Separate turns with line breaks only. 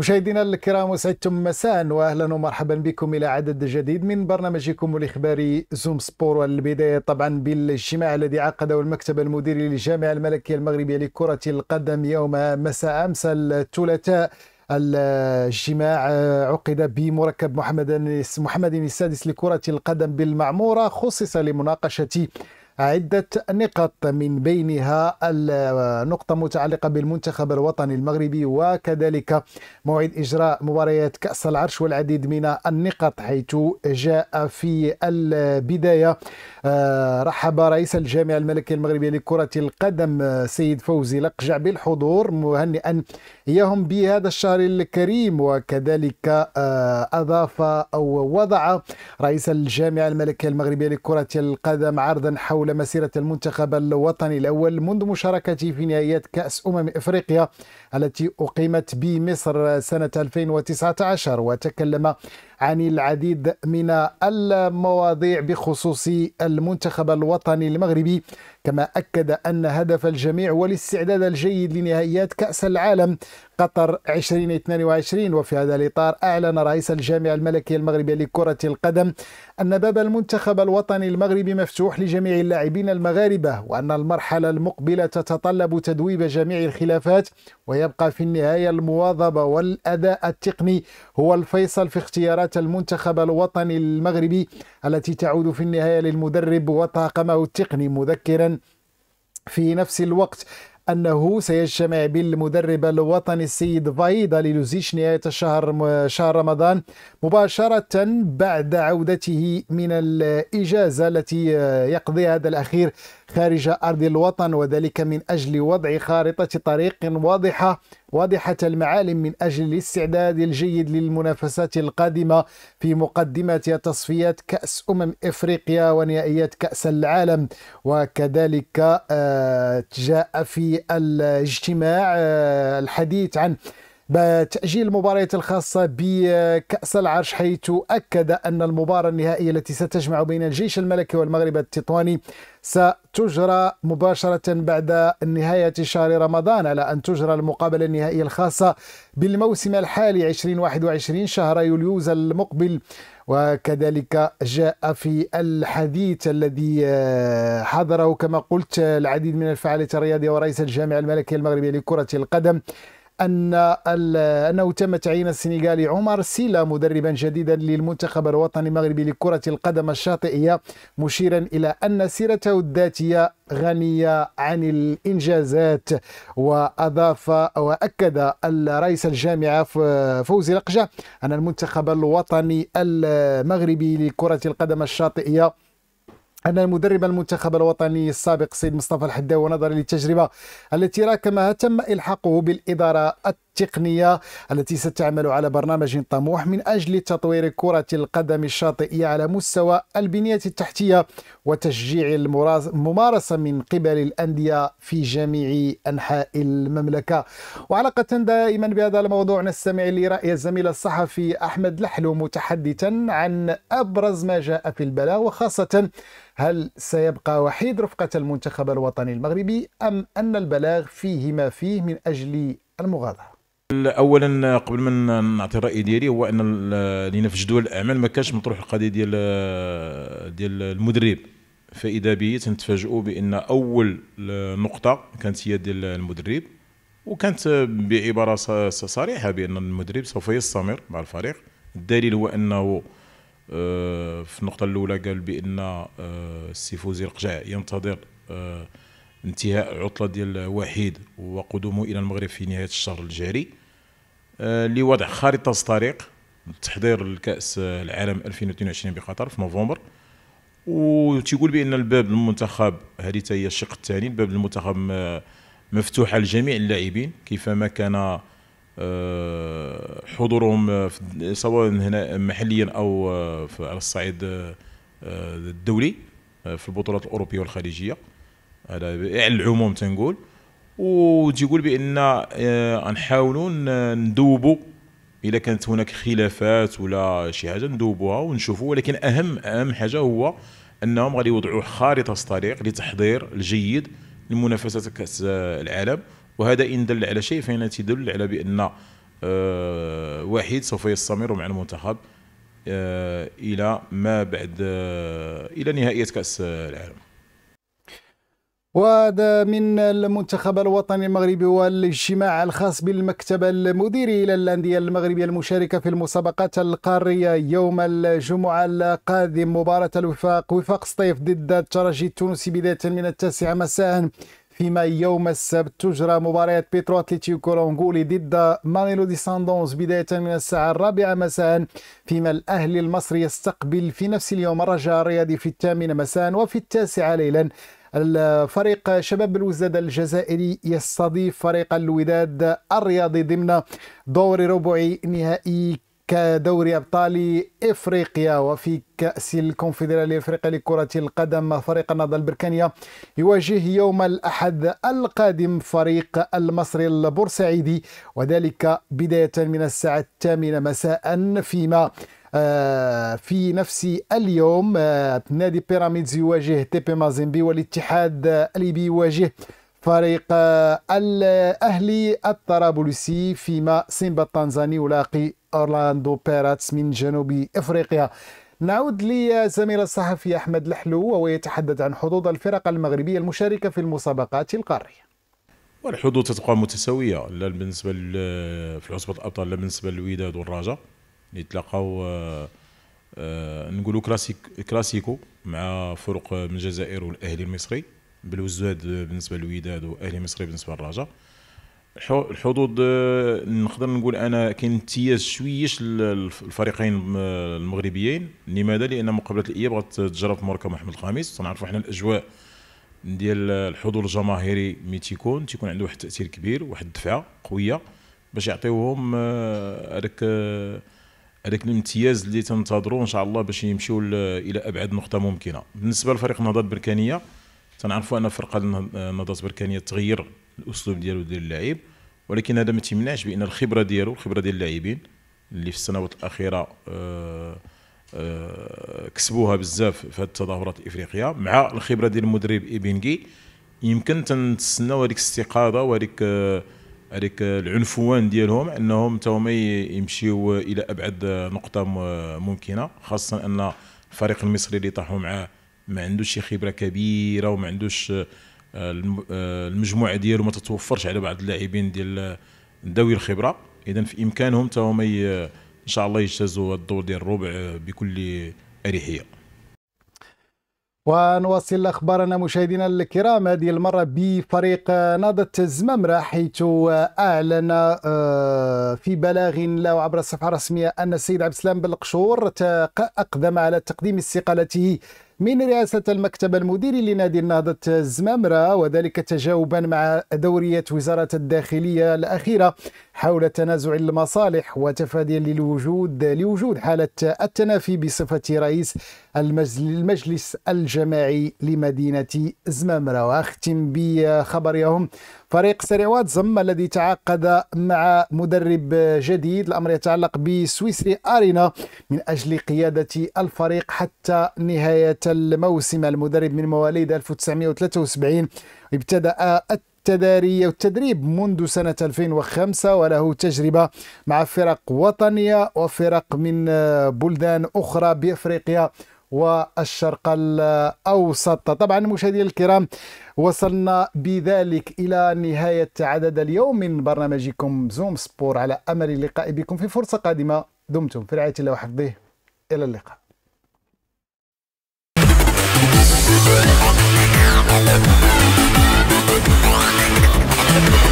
مشاهدينا الكرام وسعدتم مساء واهلا ومرحبا بكم الى عدد جديد من برنامجكم الاخباري زوم سبور والبدايه طبعا بالاجتماع الذي عقده المكتب المديري للجامعه الملكيه المغربيه لكره القدم يوم مساء امس الثلاثاء الاجتماع عقد بمركب محمد محمد السادس لكره القدم بالمعموره خصص لمناقشه عدة نقط من بينها النقطة متعلقة بالمنتخب الوطني المغربي وكذلك موعد إجراء مباريات كأس العرش والعديد من النقط حيث جاء في البداية آه، رحب رئيس الجامعة الملكية المغربية لكرة القدم سيد فوزي لقجع بالحضور مهنئا إياهم بهذا الشهر الكريم وكذلك آه، أضاف أو وضع رئيس الجامعة الملكية المغربية لكرة القدم عرضا حول حول مسيرة المنتخب الوطني الأول منذ مشاركته في نهائيات كأس أمم إفريقيا التي أقيمت بمصر سنة 2019 وتكلم عن العديد من المواضيع بخصوص المنتخب الوطني المغربي كما أكد أن هدف الجميع هو الاستعداد الجيد لنهائيات كأس العالم قطر 2022 وفي هذا الإطار أعلن رئيس الجامعة الملكية المغربية لكرة القدم أن باب المنتخب الوطني المغربي مفتوح لجميع اللاعبين المغاربة وأن المرحلة المقبلة تتطلب تدويب جميع الخلافات ويبقى في النهاية المواظبة والأداء التقني هو الفيصل في اختيارات المنتخب الوطني المغربي التي تعود في النهاية للمدرب وطاقمه التقني مذكرا في نفس الوقت أنه سيجتمع بالمدرب الوطني السيد فايدا للوزيش نهاية الشهر شهر رمضان مباشرة بعد عودته من الإجازة التي آه، يقضي هذا الأخير خارج أرض الوطن وذلك من أجل وضع خارطة طريق واضحة واضحة المعالم من أجل الاستعداد الجيد للمنافسات القادمة في مقدمة تصفيات كأس أمم إفريقيا ونهائيات كأس العالم وكذلك آه، جاء في الاجتماع آه، الحديث عن بتأجيل المباريات الخاصة بكأس العرش حيث أكد أن المباراة النهائية التي ستجمع بين الجيش الملكي والمغرب التطواني ستجرى مباشرة بعد نهاية شهر رمضان على أن تجرى المقابلة النهائية الخاصة بالموسم الحالي 2021 شهر يوليوز المقبل وكذلك جاء في الحديث الذي آه، حضره كما قلت العديد من الفعاليات الرياضية ورئيس الجامعة الملكية المغربية لكرة القدم أن أنه تم تعيين السنغالي عمر سيلا مدربا جديدا للمنتخب الوطني المغربي لكرة القدم الشاطئية مشيرا إلى أن سيرته الذاتية غنية عن الإنجازات وأضاف وأكد الرئيس الجامعة فوزي لقجة أن المنتخب الوطني المغربي لكرة القدم الشاطئية أن المدرب المنتخب الوطني السابق سيد مصطفى الحداوي نظرا للتجربة التي راكمها تم إلحاقه بالإدارة التقنية التي ستعمل على برنامج طموح من أجل تطوير كرة القدم الشاطئية على مستوى البنية التحتية وتشجيع الممارسة من قبل الأندية في جميع أنحاء المملكة وعلاقة دائما بهذا الموضوع نستمع لرأي الزميل الصحفي أحمد لحلو متحدثا عن أبرز ما جاء في البلاغ وخاصة هل سيبقى وحيد رفقة المنتخب الوطني المغربي أم أن البلاغ فيه ما فيه من أجل المغادرة
اولا قبل ما نعطي الراي ديالي هو ان لينا في جدول الاعمال ما كانش مطروح القضيه ديال ديال المدرب فاذا به تنتفاجئوا بان اول نقطه كانت هي ديال المدرب وكانت بعباره صريحه بان المدرب سوف يستمر مع الفريق الدليل هو انه آه، في النقطه الاولى قال بان آه، السي فوزي القجع ينتظر آه، انتهاء عطله ديال وحيد وقدومه الى المغرب في نهايه الشهر الجاري آه، لوضع خارطه طريق للتحضير لكاس آه، العالم 2022 بقطر في نوفمبر وتيقول بان الباب المنتخب هذه هي الشق الثاني الباب المنتخب آه، مفتوح لجميع اللاعبين كيفما كان حضورهم سواء هنا محليا او على الصعيد الدولي في البطولات الاوروبيه والخليجيه على العموم تنقول وتيقول بان آه، غنحاولوا ندوبوا اذا كانت هناك خلافات ولا شي حاجه ندوبوها ونشوفوا ولكن اهم اهم حاجه هو انهم غادي يوضعوا خارطه طريق لتحضير الجيد لمنافسه كاس آه، العالم وهذا ان دل على شيء فان تدل على بان آه، واحد سوف يستمر مع المنتخب الى ما بعد الى نهائيه كاس العالم وهذا
من المنتخب الوطني المغربي والاجتماع الخاص بالمكتب المديري إلى الأندية المغربية المشاركة في المسابقات القارية يوم الجمعة القادم مباراة الوفاق وفاق سطيف ضد الترجي التونسي بداية من التاسعة مساء فيما يوم السبت تجرى مباريات بيترو اتليتيكو لونغولي ضد مانيلو دي ساندونز بداية من الساعة الرابعة مساء فيما الأهلي المصري يستقبل في نفس اليوم الرجاء الرياضي في الثامنة مساء وفي التاسعة ليلا فريق شباب الوزداد الجزائري يستضيف فريق الوداد الرياضي ضمن دور ربع نهائي كدوري ابطال افريقيا وفي كاس الكونفدراليه الافريقيه لكره القدم فريق النهضه البركانيه يواجه يوم الاحد القادم فريق المصري البورسعيدي وذلك بدايه من الساعه الثامنه مساء فيما آه، في نفس اليوم آه، نادي بيراميدز يواجه تيبي مازيمبي والاتحاد الليبي يواجه فريق آه، الاهلي الطرابلسي فيما سيمبا التنزاني يلاقي أورلاندو بيراتس من جنوب إفريقيا نعود لزميل الصحفي أحمد الحلو وهو يتحدث عن حظوظ الفرق المغربية المشاركة في المسابقات القارية
والحظوظ تتبقى متساوية لا بالنسبة في عصبة الأبطال لا بالنسبة للوداد والرجاء اللي تلاقاو آه، آه، نقولوا كلاسيك كلاسيكو مع فرق من الجزائر والأهلي المصري بالوزاد بالنسبة للوداد وأهلي المصري بالنسبة للرجاء الحظوظ آه، نقدر نقول انا كاين امتياز شويش للفريقين آه، المغربيين لماذا لان مقابله الاياب غتتجرى في مركب محمد الخامس تنعرفوا حنا الاجواء ديال الحضور الجماهيري مي تيكون تيكون عنده واحد التاثير كبير واحد الدفعه قويه باش يعطيوهم آه، هذاك هذاك الامتياز اللي تنتظروا ان شاء الله باش يمشيو الى ابعد نقطه ممكنه بالنسبه لفريق النهضه البركانيه تنعرفوا ان فرقه النهضه البركانيه تغير الاسلوب ديالو ديال اللعب ولكن هذا ما تيمنعش بان الخبره ديالو الخبره ديال اللاعبين اللي في السنوات الاخيره آه آه كسبوها بزاف في هذه التظاهرات الافريقيه مع الخبره ديال المدرب ايبينغي يمكن تنتسناو هذيك الاستقاضه وهذيك آه، هذيك آه العنفوان ديالهم انهم تا هما يمشيو الى ابعد نقطه ممكنه خاصه ان الفريق المصري اللي طاحوا معاه ما عندوش شي خبره كبيره وما عندوش آه، المجموعه ديالو ما تتوفرش على بعض اللاعبين ديال آه، ذوي الخبره اذا في امكانهم حتى هما آه، ان شاء الله يجتازوا الدور ديال الربع بكل اريحيه
ونواصل اخبارنا مشاهدينا الكرام هذه المره بفريق نهضه الزمامره حيث اعلن في بلاغ له عبر الصفحه الرسميه ان السيد عبد السلام بالقشور اقدم على تقديم استقالته من رئاسة المكتب المديري لنادي النهضة الزمامرة وذلك تجاوبا مع دورية وزارة الداخلية الأخيرة حول تنازع المصالح وتفاديا للوجود لوجود حالة التنافي بصفة رئيس المجلس الجماعي لمدينة زمامرة وأختم بخبر يوم فريق سريوات زم الذي تعاقد مع مدرب جديد الأمر يتعلق بسويسري أرينا من أجل قيادة الفريق حتى نهاية الموسم المدرب من مواليد 1973 ابتدأ التدارية والتدريب منذ سنة 2005 وله تجربة مع فرق وطنية وفرق من آه، بلدان أخرى بأفريقيا والشرق الأوسط طبعا مشاهدينا الكرام وصلنا بذلك إلى نهاية عدد اليوم من برنامجكم زوم سبور على أمل اللقاء بكم في فرصة قادمة دمتم في رعاية الله وحفظه إلى اللقاء Thank you.